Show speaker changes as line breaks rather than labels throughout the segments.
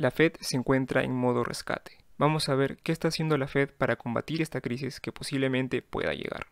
La Fed se encuentra en modo rescate. Vamos a ver qué está haciendo la Fed para combatir esta crisis que posiblemente pueda llegar.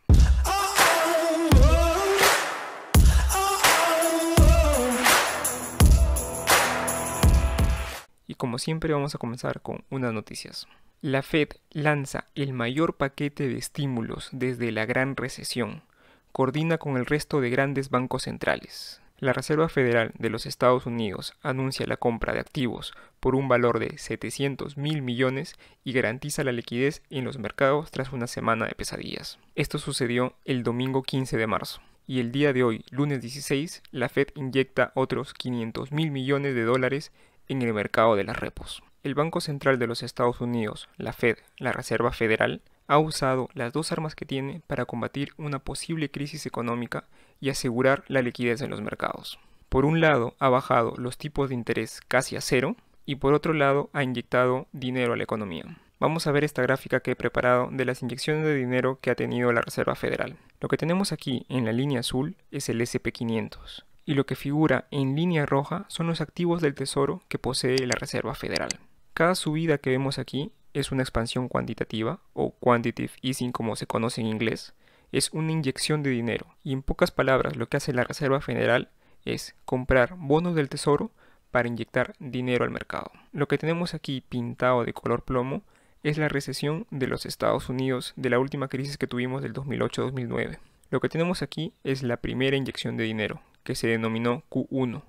Y como siempre vamos a comenzar con unas noticias. La Fed lanza el mayor paquete de estímulos desde la gran recesión. Coordina con el resto de grandes bancos centrales. La Reserva Federal de los Estados Unidos anuncia la compra de activos por un valor de 700 mil millones y garantiza la liquidez en los mercados tras una semana de pesadillas. Esto sucedió el domingo 15 de marzo y el día de hoy, lunes 16, la Fed inyecta otros 500 mil millones de dólares en el mercado de las repos. El Banco Central de los Estados Unidos, la Fed, la Reserva Federal, ha usado las dos armas que tiene para combatir una posible crisis económica y asegurar la liquidez en los mercados. Por un lado, ha bajado los tipos de interés casi a cero y por otro lado, ha inyectado dinero a la economía. Vamos a ver esta gráfica que he preparado de las inyecciones de dinero que ha tenido la Reserva Federal. Lo que tenemos aquí en la línea azul es el SP500 y lo que figura en línea roja son los activos del tesoro que posee la Reserva Federal. Cada subida que vemos aquí es una expansión cuantitativa o quantitative easing como se conoce en inglés, es una inyección de dinero y en pocas palabras lo que hace la Reserva Federal es comprar bonos del tesoro para inyectar dinero al mercado. Lo que tenemos aquí pintado de color plomo es la recesión de los Estados Unidos de la última crisis que tuvimos del 2008-2009. Lo que tenemos aquí es la primera inyección de dinero, que se denominó Q1,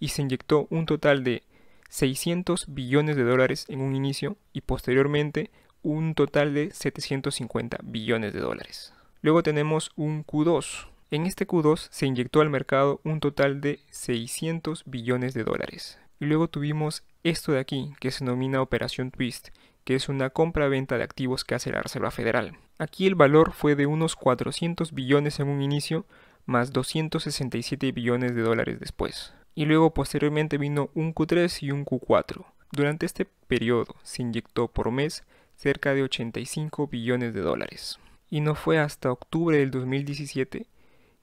y se inyectó un total de 600 billones de dólares en un inicio y posteriormente un total de 750 billones de dólares. Luego tenemos un Q2. En este Q2 se inyectó al mercado un total de 600 billones de dólares. Y luego tuvimos esto de aquí, que se denomina Operación Twist, que es una compra-venta de activos que hace la Reserva Federal. Aquí el valor fue de unos 400 billones en un inicio, más 267 billones de dólares después. Y luego posteriormente vino un Q3 y un Q4. Durante este periodo se inyectó por mes cerca de 85 billones de dólares y no fue hasta octubre del 2017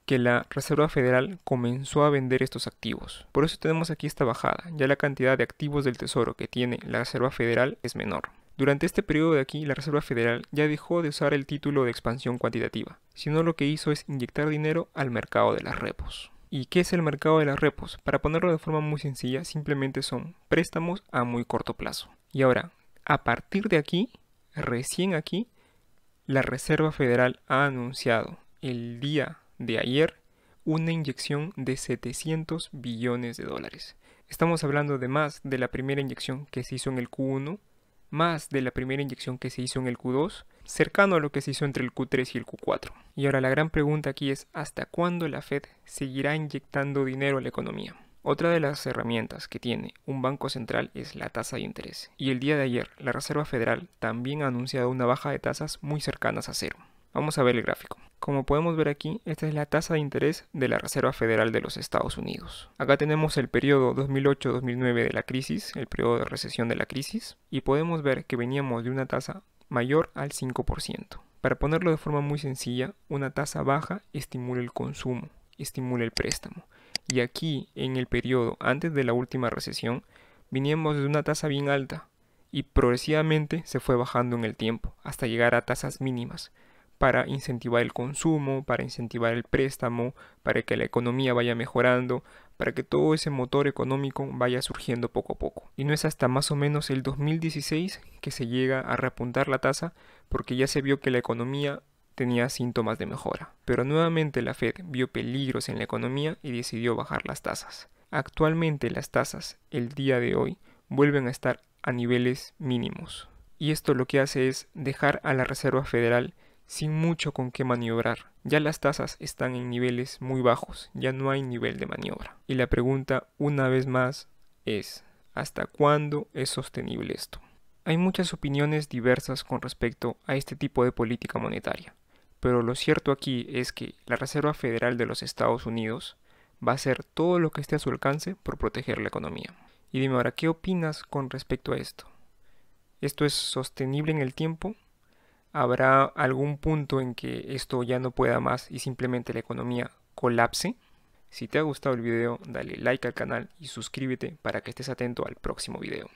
que la Reserva Federal comenzó a vender estos activos. Por eso tenemos aquí esta bajada, ya la cantidad de activos del Tesoro que tiene la Reserva Federal es menor. Durante este periodo de aquí, la Reserva Federal ya dejó de usar el título de expansión cuantitativa, sino lo que hizo es inyectar dinero al mercado de las repos. ¿Y qué es el mercado de las repos? Para ponerlo de forma muy sencilla, simplemente son préstamos a muy corto plazo. Y ahora, a partir de aquí, recién aquí, la Reserva Federal ha anunciado el día de ayer una inyección de 700 billones de dólares. Estamos hablando de más de la primera inyección que se hizo en el Q1, más de la primera inyección que se hizo en el Q2, cercano a lo que se hizo entre el Q3 y el Q4. Y ahora la gran pregunta aquí es, ¿hasta cuándo la Fed seguirá inyectando dinero a la economía? Otra de las herramientas que tiene un banco central es la tasa de interés, y el día de ayer la Reserva Federal también ha anunciado una baja de tasas muy cercanas a cero. Vamos a ver el gráfico. Como podemos ver aquí, esta es la tasa de interés de la Reserva Federal de los Estados Unidos. Acá tenemos el periodo 2008-2009 de la crisis, el periodo de recesión de la crisis, y podemos ver que veníamos de una tasa mayor al 5%. Para ponerlo de forma muy sencilla, una tasa baja estimula el consumo, estimula el préstamo, y aquí, en el periodo antes de la última recesión, vinimos de una tasa bien alta y progresivamente se fue bajando en el tiempo hasta llegar a tasas mínimas para incentivar el consumo, para incentivar el préstamo, para que la economía vaya mejorando, para que todo ese motor económico vaya surgiendo poco a poco. Y no es hasta más o menos el 2016 que se llega a reapuntar la tasa porque ya se vio que la economía tenía síntomas de mejora, pero nuevamente la Fed vio peligros en la economía y decidió bajar las tasas. Actualmente las tasas, el día de hoy, vuelven a estar a niveles mínimos. Y esto lo que hace es dejar a la Reserva Federal sin mucho con qué maniobrar. Ya las tasas están en niveles muy bajos, ya no hay nivel de maniobra. Y la pregunta una vez más es, ¿hasta cuándo es sostenible esto? Hay muchas opiniones diversas con respecto a este tipo de política monetaria pero lo cierto aquí es que la Reserva Federal de los Estados Unidos va a hacer todo lo que esté a su alcance por proteger la economía. Y dime ahora, ¿qué opinas con respecto a esto? ¿Esto es sostenible en el tiempo? ¿Habrá algún punto en que esto ya no pueda más y simplemente la economía colapse? Si te ha gustado el video, dale like al canal y suscríbete para que estés atento al próximo video.